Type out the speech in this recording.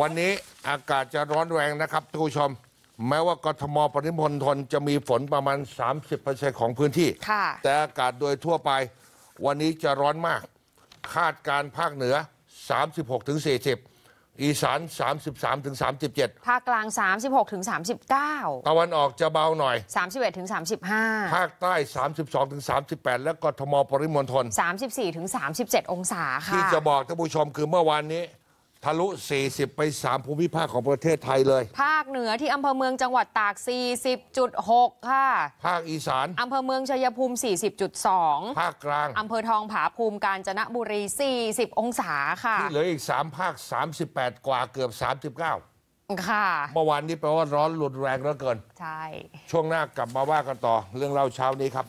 วันนี้อากาศจะร้อนแรงนะครับทุกผู้ชม แม้ว่ากทมปริมณฑลจะมีฝนประมาณ 30%ของพื้นที่ แต่อากาศโดยทั่วไป วันนี้จะร้อนมาก คาดการภาคเหนือ 36-40 อีสาน 33-37 ภาคกลาง 36-39ตะวันออกจะเบาหน่อย 31-35 ภาคใต้ 32-38 และกทมปริมณฑล34-37 องศาค่ะที่จะบอกท่านผู้ชมคือเมื่อวานนี้ทะลุ 40 ไป 3 ภูมิภาคของประเทศไทยเลย ภาคเหนือที่อำเภอเมืองจังหวัดตาก 40.6 ค่ะ ภาคอีสานอำเภอเมือง ชัยภูมิ 40.2 ภาคกลาง อำเภอทองผาภูมิกาญจนบุรี 40 องศาค่ะ ที่เหลือ อีก 3 ภาค 38 กว่าเกือบ 39 ค่ะ เมื่อวานนี้ แปลว่าร้อนรุนแรงเหลือเกิน ใช่ ช่วงหน้ากลับมาว่ากัน ต่อ เรื่องเล่าเช้านี้ ครับ